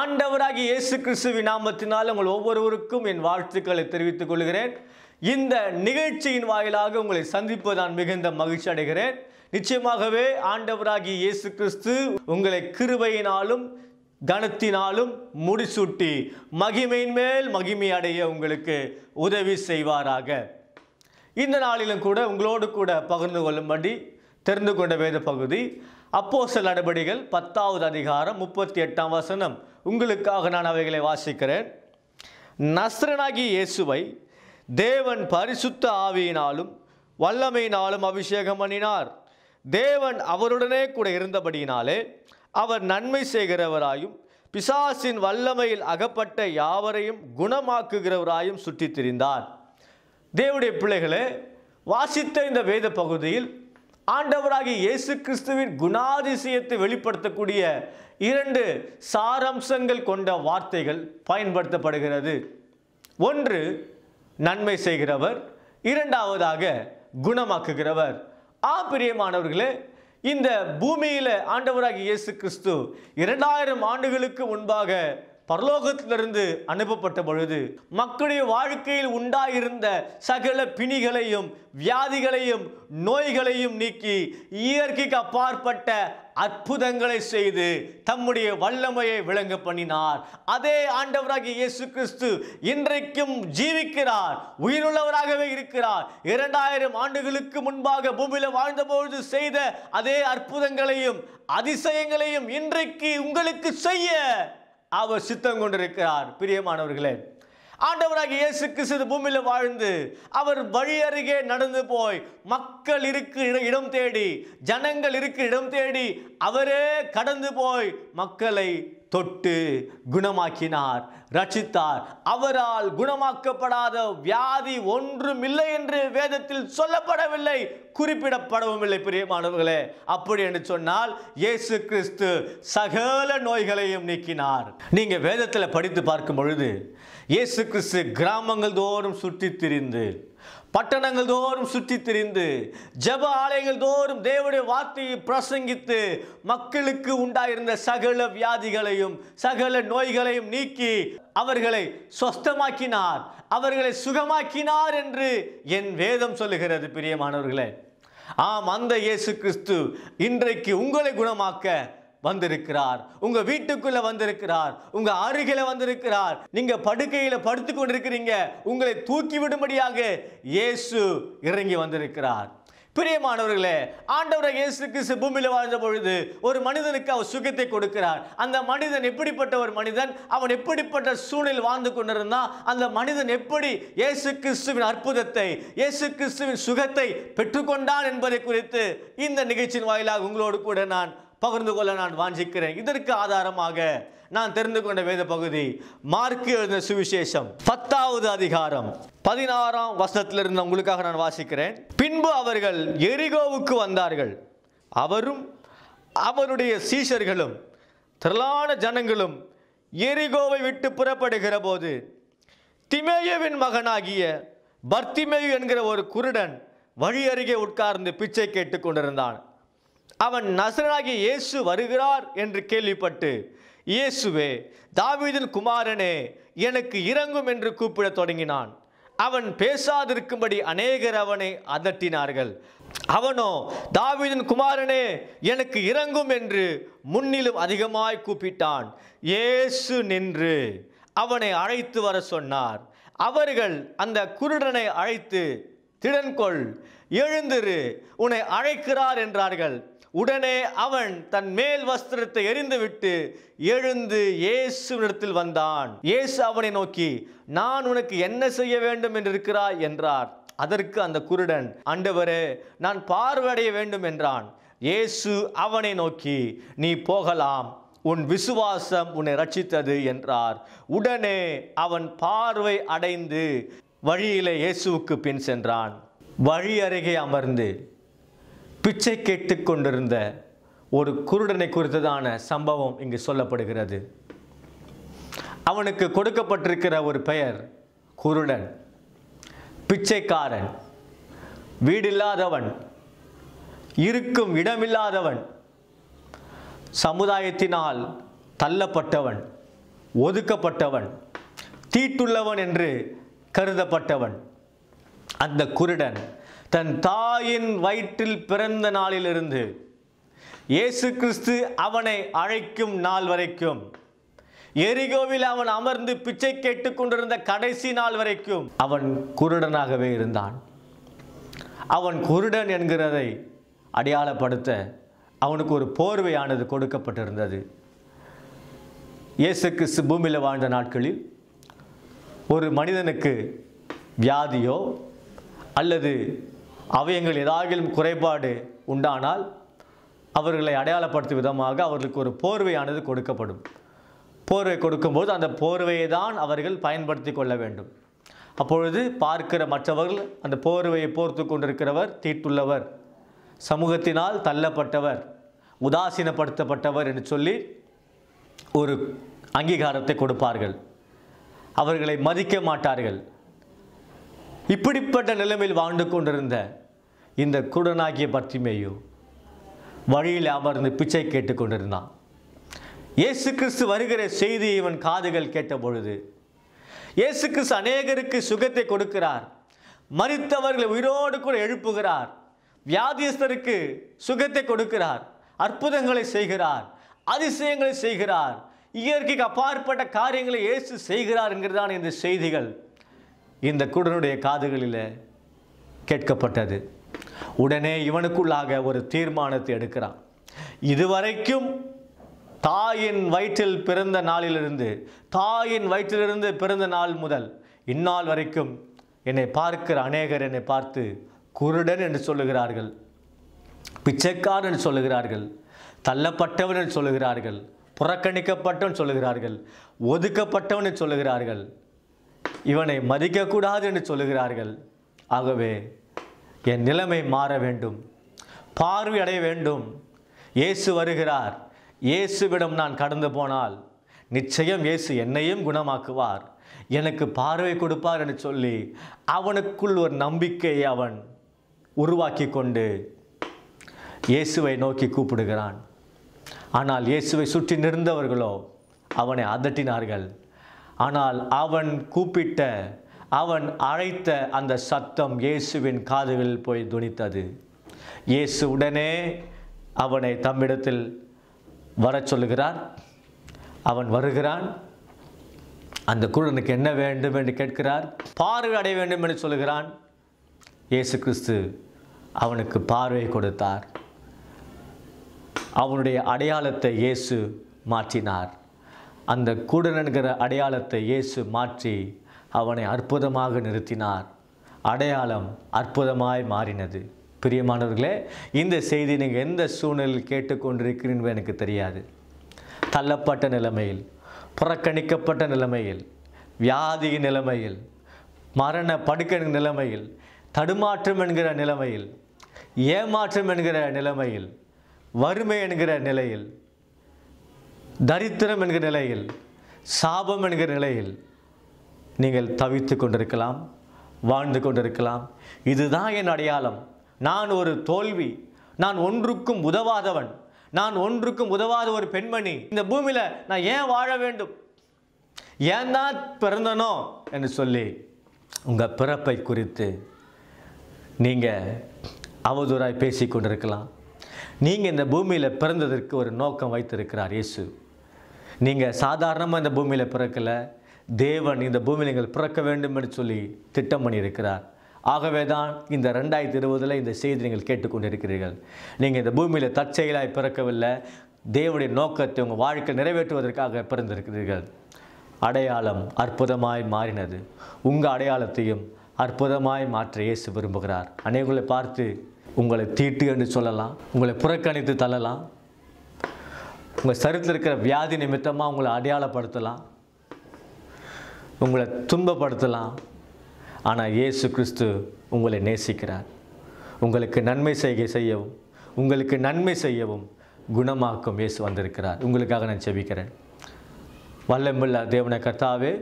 ஆண்டவராகி இயேசு கிறிஸ்துவ நாமத்தினால் உங்கள் ஒவ்வொருவருக்கும் என் வாழ்த்துக்களை தெரிவித்துக் கொள்கிறேன் இந்த நிகழ்ச்சியின் வாயிலாக உங்களை சந்திப்பது நான் மிகுந்த மகிழ்ச்சி அடைகிறேன் நிச்சயமாகவே ஆண்டவராகி இயேசு கிறிஸ்து உங்களை கிருபையினாலும் கனத்தினாலும் முடிசூட்டி மகிமையின் மேல் மகிமை அடைய உங்களுக்கு உதவி செய்வாராக இந்த நாளிலும் கூட உங்களோடு கூட பகிர்ந்து கொள்ளும்படி தெரிந்து கொண்ட வேத பகுதி அப்போசல் நடவடிகள் பத்தாவது அதிகாரம் முப்பத்தி எட்டாம் வசனம் உங்களுக்காக நான் அவைகளை வாசிக்கிறேன் நஸ்ரனாகி இயேசுவை தேவன் பரிசுத்த ஆவியினாலும் வல்லமையினாலும் அபிஷேகம் பண்ணினார் தேவன் அவருடனே கூட இருந்தபடியினாலே அவர் நன்மை செய்கிறவராயும் பிசாசின் வல்லமையில் அகப்பட்ட யாவரையும் குணமாக்குகிறவராயும் சுற்றித் திரிந்தார் தேவடைய பிள்ளைகளே வாசித்த இந்த வேத பகுதியில் ஆண்டவராகிய இயேசு கிறிஸ்துவின் குணாதிசயத்தை வெளிப்படுத்தக்கூடிய இரண்டு சாரம்சங்கள் கொண்ட வார்த்தைகள் பயன்படுத்தப்படுகிறது ஒன்று நன்மை செய்கிறவர் இரண்டாவதாக குணமாக்குகிறவர் ஆ பிரியமானவர்களே இந்த பூமியில் ஆண்டவராகிய இயேசு கிறிஸ்து இரண்டாயிரம் ஆண்டுகளுக்கு முன்பாக பரலோகத்திலிருந்து அனுப்பப்பட்ட பொழுது மக்களுடைய வாழ்க்கையில் உண்டாயிருந்த சகல பிணிகளையும் வியாதிகளையும் நோய்களையும் நீக்கி இயற்கைக்கு அப்பாற்பட்ட அற்புதங்களை செய்து தம்முடைய வல்லமையை விளங்க பண்ணினார் அதே ஆண்டவராக இயேசு கிறிஸ்து இன்றைக்கும் ஜீவிக்கிறார் உயிருள்ளவராகவே இருக்கிறார் இரண்டாயிரம் ஆண்டுகளுக்கு முன்பாக பூமியில் வாழ்ந்தபொழுது செய்த அதே அற்புதங்களையும் அதிசயங்களையும் இன்றைக்கு உங்களுக்கு செய்ய அவர் சித்தம் கொண்டிருக்கிறார் பிரியமானவர்களே ஆண்டவராக இயேசு கிறிஸ்து பூமியில் வாழ்ந்து அவர் வழி அருகே நடந்து போய் மக்கள் இருக்கு இடம் தேடி ஜனங்கள் இருக்கு இடம் தேடி அவரே கடந்து போய் மக்களை தொட்டு குணமாக்கினார் ரட்சித்தார் அவரால் குணமாக்கப்படாத வியாதி ஒன்றும் இல்லை என்று வேதத்தில் சொல்லப்படவில்லை குறிப்பிடப்படவும் இல்லை பிரியமானவர்களே அப்படி என்று சொன்னால் இயேசு கிறிஸ்து சகல நோய்களையும் நீக்கினார் நீங்க வேதத்தில் படித்து பார்க்கும் பொழுது இயேசு கிறிஸ்து கிராமங்கள் தோறும் சுற்றித் திரிந்து பட்டணங்கள் தோறும் சுற்றி திரிந்து ஜப ஆலயங்கள் தோறும் தேவனுடைய வார்த்தையை பிரசங்கித்து மக்களுக்கு உண்டாயிருந்த சகல வியாதிகளையும் சகல நோய்களையும் நீக்கி அவர்களை சொஸ்தமாக்கினார் அவர்களை சுகமாக்கினார் என்று என் வேதம் சொல்லுகிறது பிரியமானவர்களே ஆம் அந்த இயேசு கிறிஸ்து இன்றைக்கு உங்களை குணமாக்க வந்திருக்கிறார் உங்க வீட்டுக்குள்ள வந்திருக்கிறார் உங்க அருகில வந்திருக்கிறார் நீங்க படுக்கையில படுத்து கொண்டிருக்கிறீங்க உங்களை தூக்கி விடும்படியாக இயேசு இறங்கி வந்திருக்கிறார் பிரியமானவர்களே ஆண்டவர் இயேசு கிறிஸ்து பூமியில் வாழ்ந்த பொழுது ஒரு மனிதனுக்கு அவர் சுகத்தை கொடுக்கிறார் அந்த மனிதன் எப்படிப்பட்ட ஒரு மனிதன் அவன் எப்படிப்பட்ட சூழலில் வாழ்ந்து கொண்டிருந்தான் அந்த மனிதன் எப்படி இயேசு கிறிஸ்துவின் அற்புதத்தை இயேசு கிறிஸ்துவின் சுகத்தை பெற்றுக்கொண்டான் என்பதை குறித்து இந்த நிகழ்ச்சியின் வாயிலாக உங்களோடு கூட நான் பகிர்ந்து கொள்ள நான் வாஞ்சிக்கிறேன் இதற்கு ஆதாரமாக நான் தெரிந்து கொண்ட வேத பகுதி மார்க்கு எழுந்த சுவிசேஷம் பத்தாவது அதிகாரம் பதினாறாம் வசனத்திலிருந்து உங்களுக்காக நான் வாசிக்கிறேன் பின்பு அவர்கள் எரிகோவுக்கு வந்தார்கள் அவரும் அவருடைய சீஷர்களும் திரளான ஜனங்களும் எரிகோவை விட்டு புறப்படுகிற போது திமேயவின் மகனாகிய பர்த்திமேயு என்கிற ஒரு குருடன் வழி அருகே உட்கார்ந்து பிச்சை கேட்டுக்கொண்டிருந்தான் அவன் நசராகிய இயேசு வருகிறார் என்று கேள்விப்பட்டு இயேசுவே தாவீதின் குமாரனே எனக்கு இறங்கும் என்று கூப்பிடத் தொடங்கினான் அவன் பேசாதிருக்கும்படி அநேகர் அவனை அதட்டினார்கள் அவனோ தாவீதின் குமாரனே எனக்கு இறங்கும் என்று முன்னிலும் அதிகமாய் கூப்பிட்டான் இயேசு நின்று அவனை அழைத்து வர சொன்னார் அவர்கள் அந்த குருடனை அழைத்து திடன்கொள் எழுந்திரு உன்னை அழைக்கிறார் என்றார்கள் உடனே அவன் தன் மேல் வஸ்திரத்தை எரிந்துவிட்டு எழுந்து இயேசு இடத்தில் வந்தான் இயேசு அவனை நோக்கி நான் உனக்கு என்ன செய்ய வேண்டும் என்று இருக்கிறாய் என்றார் அதற்கு அந்த குருடன் அண்டவரே நான் பார்வையடைய வேண்டும் என்றான் இயேசு அவனை நோக்கி நீ போகலாம் உன் விசுவாசம் உன்னை ரட்சித்தது என்றார் உடனே அவன் பார்வை அடைந்து வழியிலே இயேசுவுக்கு பின் சென்றான் வழி அருகே அமர்ந்து பிச்சை கேட்டு கொண்டிருந்த ஒரு குருடனை குறித்ததான சம்பவம் இங்கு சொல்லப்படுகிறது அவனுக்கு கொடுக்கப்பட்டிருக்கிற ஒரு பெயர் குருடன் பிச்சைக்காரன் வீடில்லாதவன் இருக்கும் இடமில்லாதவன் சமுதாயத்தினால் தள்ளப்பட்டவன் ஒதுக்கப்பட்டவன் தீட்டுள்ளவன் என்று கருதப்பட்டவன் அந்த குருடன் தன் தாயின் வயிற்றில் பிறந்த நாளிலிருந்து இயேசு கிறிஸ்து அவனை அழைக்கும் நாள் வரைக்கும் எரிகோவில் அவன் அமர்ந்து பிச்சை கேட்டுக்கொண்டிருந்த கடைசி நாள் வரைக்கும் அவன் குருடனாகவே இருந்தான் அவன் குருடன் என்கிறதை அடையாளப்படுத்த அவனுக்கு ஒரு போர்வையானது கொடுக்கப்பட்டிருந்தது இயேசு கிறிஸ்து பூமியில் வாழ்ந்த நாட்களில் ஒரு மனிதனுக்கு வியாதியோ அல்லது அவயங்கள் ஏதாகிலும் குறைபாடு உண்டானால் அவர்களை அடையாளப்படுத்தும் விதமாக அவர்களுக்கு ஒரு போர்வையானது கொடுக்கப்படும் போர்வை கொடுக்கும்போது அந்த போர்வையை தான் அவர்கள் பயன்படுத்தி கொள்ள வேண்டும் அப்பொழுது பார்க்கிற மற்றவர்கள் அந்த போர்வையை போர்த்து கொண்டிருக்கிறவர் தீட்டுள்ளவர் சமூகத்தினால் தள்ளப்பட்டவர் உதாசீனப்படுத்தப்பட்டவர் என்று சொல்லி ஒரு அங்கீகாரத்தை கொடுப்பார்கள் அவர்களை மதிக்க மாட்டார்கள் இப்படிப்பட்ட நிலைமையில் வாழ்ந்து கொண்டிருந்த இந்த குடனாகிய பர்த்திமேயு வழியில் அமர்ந்து பிச்சை கேட்டு கொண்டிருந்தான் இயேசு கிறிஸ்து வருகிற செய்தி இவன் காதுகள் கேட்ட பொழுது இயேசு கிறிஸ்து அநேகருக்கு சுகத்தை கொடுக்கிறார் மறித்தவர்களை உயிரோடு கூட எழுப்புகிறார் வியாதியஸ்தருக்கு சுகத்தை கொடுக்கிறார் அற்புதங்களை செய்கிறார் அதிசயங்களை செய்கிறார் இயற்கைக்கு அப்பாற்பட்ட காரியங்களை இயேசு செய்கிறார் என்கிறதான இந்த செய்திகள் இந்த குடனுடைய காதுகளில் கேட்கப்பட்டது உடனே இவனுக்குள்ளாக ஒரு தீர்மானத்தை எடுக்கிறான் இதுவரைக்கும் தாயின் வயிற்றில் பிறந்த நாளிலிருந்து தாயின் வயிற்றிலிருந்து பிறந்த நாள் முதல் இந்நாள் வரைக்கும் என்னை பார்க்கிற அநேகர் என்னை பார்த்து குருடன் என்று சொல்லுகிறார்கள் பிச்சைக்காரன் என்று சொல்லுகிறார்கள் தள்ளப்பட்டவன் என்று சொல்லுகிறார்கள் புறக்கணிக்கப்பட்டவன் சொல்லுகிறார்கள் ஒதுக்கப்பட்டவன் சொல்லுகிறார்கள் இவனை மதிக்கக்கூடாது என்று சொல்லுகிறார்கள் ஆகவே என் நிலைமை மாற வேண்டும் பார்வை அடைய வேண்டும் இயேசு வருகிறார் இயேசுவிடம் நான் கடந்து போனால் நிச்சயம் இயேசு என்னையும் குணமாக்குவார் எனக்கு பார்வை கொடுப்பார் என்று சொல்லி அவனுக்குள் ஒரு நம்பிக்கையை அவன் உருவாக்கி கொண்டு இயேசுவை நோக்கி கூப்பிடுகிறான் ஆனால் இயேசுவை சுற்றி நிறந்தவர்களோ அவனை அதட்டினார்கள் ஆனால் அவன் கூப்பிட்ட அவன் அழைத்த அந்த சத்தம் இயேசுவின் காதுகளில் போய் துணித்தது இயேசு உடனே அவனை தம்மிடத்தில் வர சொல்லுகிறார் அவன் வருகிறான் அந்த குருடனுக்கு என்ன வேண்டும் என்று கேட்கிறார் பார்வை அடைய வேண்டும் என்று சொல்கிறான் இயேசு கிறிஸ்து அவனுக்கு பார்வை கொடுத்தார் அவனுடைய அடையாளத்தை இயேசு மாற்றினார் அந்த கூடனுங்கிற அடையாளத்தை இயேசு மாற்றி அவனை அற்புதமாக நிறுத்தினார் அடையாளம் அற்புதமாய் மாறினது பிரியமானவர்களே இந்த செய்தி நீங்கள் எந்த சூழ்நிலையில் கேட்டுக்கொண்டிருக்கிறீன் எனக்கு தெரியாது தள்ளப்பட்ட நிலைமையில் புறக்கணிக்கப்பட்ட நிலைமையில் வியாதியின் நிலைமையில் மரண படுக்கை நிலைமையில் தடுமாற்றம் என்கிற நிலைமையில் ஏமாற்றம் என்கிற நிலைமையில் வறுமை என்கிற நிலையில் தரித்திரம் என்கிற நிலையில் சாபம் என்கிற நிலையில் நீங்கள் தவித்து கொண்டிருக்கலாம் வாழ்ந்து கொண்டிருக்கலாம் இதுதான் என் அடையாளம் நான் ஒரு தோல்வி நான் ஒன்றுக்கும் உதவாதவன் நான் ஒன்றுக்கும் உதவாத ஒரு பெண்மணி இந்த பூமியில் நான் ஏன் வாழ வேண்டும் ஏன் தான் பிறந்தனோ என்று சொல்லி உங்கள் பிறப்பை குறித்து நீங்கள் அவதூறாய் பேசி கொண்டிருக்கலாம் நீங்கள் இந்த பூமியில் பிறந்ததற்கு ஒரு நோக்கம் வைத்திருக்கிறார் இயேசு நீங்கள் சாதாரணமாக இந்த பூமியில் பிறக்கலை தேவன் இந்த பூமியில் நீங்கள் பிறக்க வேண்டும் என்று சொல்லி திட்டம் பண்ணியிருக்கிறார் ஆகவே தான் இந்த ரெண்டாயிரத்தி இருபதில் இந்த செய்தி நீங்கள் கேட்டுக்கொண்டிருக்கிறீர்கள் நீங்கள் இந்த பூமியில் தற்செயலாய் பிறக்கவில்லை தேவனுடைய நோக்கத்தை உங்கள் வாழ்க்கை நிறைவேற்றுவதற்காக பிறந்திருக்கிறீர்கள் அடையாளம் அற்புதமாய் மாறினது உங்கள் அடையாளத்தையும் அற்புதமாய் மாற்ற இயேசு விரும்புகிறார் அனைவர்களை பார்த்து உங்களை தீட்டு என்று சொல்லலாம் உங்களை புறக்கணித்து தள்ளலாம் உங்கள் சரித்தில் இருக்கிற வியாதி நிமித்தமாக உங்களை அடையாளப்படுத்தலாம் உங்களை துன்பப்படுத்தலாம் ஆனால் இயேசு கிறிஸ்து உங்களை நேசிக்கிறார் உங்களுக்கு நன்மை செய்கை செய்யவும் உங்களுக்கு நன்மை செய்யவும் குணமாக்கும் இயேசு வந்திருக்கிறார் உங்களுக்காக நான் செபிக்கிறேன் வல்லமில்ல தேவன கர்த்தாவே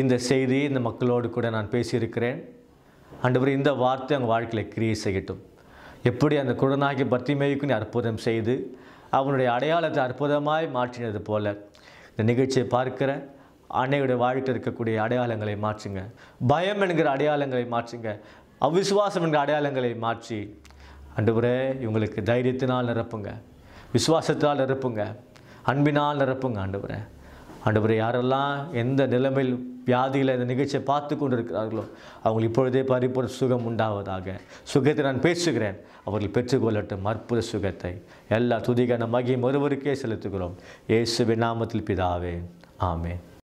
இந்த செய்தியை இந்த மக்களோடு கூட நான் பேசியிருக்கிறேன் அன்றுவர் இந்த வார்த்தை அவங்க வாழ்க்கையில் கிரியை செய்யட்டும் எப்படி அந்த குடனாகி பத்திமேய்க்குன்னு அற்புதம் செய்து அவனுடைய அடையாளத்தை அற்புதமாய் மாற்றினது போல இந்த நிகழ்ச்சியை பார்க்கிற அன்னையுடைய வாழ்க்கை இருக்கக்கூடிய அடையாளங்களை மாற்றுங்க பயம் என்கிற அடையாளங்களை மாற்றுங்க அவிசுவாசம் என்கிற அடையாளங்களை மாற்றி முறை இவங்களுக்கு தைரியத்தினால் நிரப்புங்க விசுவாசத்தால் நிரப்புங்க அன்பினால் நிரப்புங்க ஆண்டவரே ஆண்டவரே யாரெல்லாம் எந்த நிலைமையில் வியாதிகளை இந்த நிகழ்ச்சியை பார்த்து கொண்டிருக்கிறார்களோ அவங்களுக்கு இப்பொழுதே பரிபூர்ண சுகம் உண்டாவதாக சுகத்தை நான் பேசுகிறேன் அவர்கள் பெற்றுக்கொள்ளட்டும் அற்புத சுகத்தை எல்லா துதிகான மகியும் ஒருவருக்கே செலுத்துகிறோம் இயேசு விநாமத்தில் பிதாவேன் ஆமேன்